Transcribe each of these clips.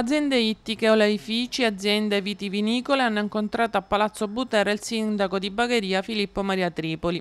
Aziende ittiche, oleifici, aziende vitivinicole hanno incontrato a Palazzo Butera il sindaco di Bagheria Filippo Maria Tripoli.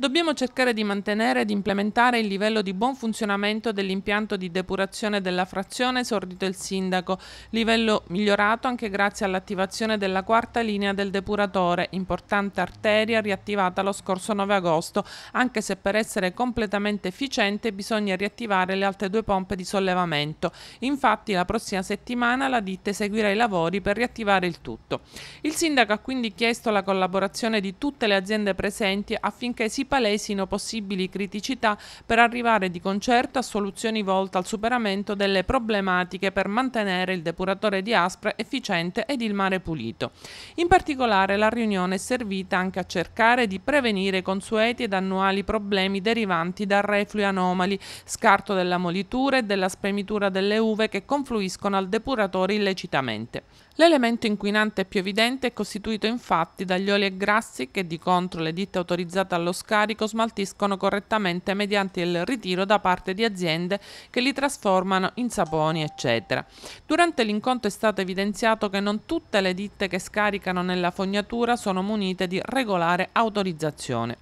Dobbiamo cercare di mantenere ed implementare il livello di buon funzionamento dell'impianto di depurazione della frazione esordito il sindaco, livello migliorato anche grazie all'attivazione della quarta linea del depuratore, importante arteria riattivata lo scorso 9 agosto, anche se per essere completamente efficiente bisogna riattivare le altre due pompe di sollevamento. Infatti la prossima settimana la ditta eseguirà i lavori per riattivare il tutto. Il sindaco ha quindi chiesto la collaborazione di tutte le aziende presenti affinché si palesino possibili criticità per arrivare di concerto a soluzioni volte al superamento delle problematiche per mantenere il depuratore di Aspre efficiente ed il mare pulito. In particolare la riunione è servita anche a cercare di prevenire consueti ed annuali problemi derivanti da reflui anomali, scarto della molitura e della spremitura delle uve che confluiscono al depuratore illecitamente. L'elemento inquinante più evidente è costituito infatti dagli oli e grassi che di contro le ditte autorizzate allo scarico smaltiscono correttamente mediante il ritiro da parte di aziende che li trasformano in saponi, eccetera. Durante l'incontro è stato evidenziato che non tutte le ditte che scaricano nella fognatura sono munite di regolare autorizzazione.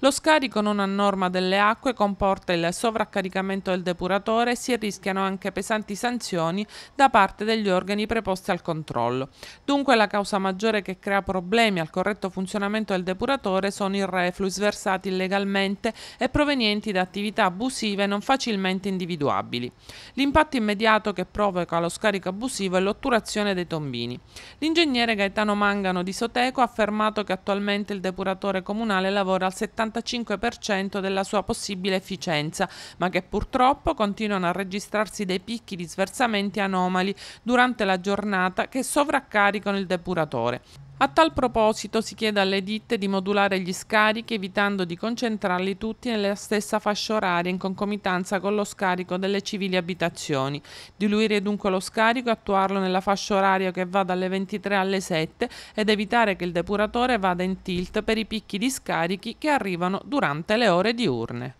Lo scarico non a norma delle acque comporta il sovraccaricamento del depuratore e si rischiano anche pesanti sanzioni da parte degli organi preposti al controllo controllo. Dunque la causa maggiore che crea problemi al corretto funzionamento del depuratore sono i reflui sversati illegalmente e provenienti da attività abusive non facilmente individuabili. L'impatto immediato che provoca lo scarico abusivo è l'otturazione dei tombini. L'ingegnere Gaetano Mangano di Soteco ha affermato che attualmente il depuratore comunale lavora al 75% della sua possibile efficienza, ma che purtroppo continuano a registrarsi dei picchi di sversamenti anomali durante la giornata che sovraccaricano il depuratore. A tal proposito si chiede alle ditte di modulare gli scarichi evitando di concentrarli tutti nella stessa fascia oraria in concomitanza con lo scarico delle civili abitazioni, diluire dunque lo scarico e attuarlo nella fascia oraria che va dalle 23 alle 7 ed evitare che il depuratore vada in tilt per i picchi di scarichi che arrivano durante le ore diurne.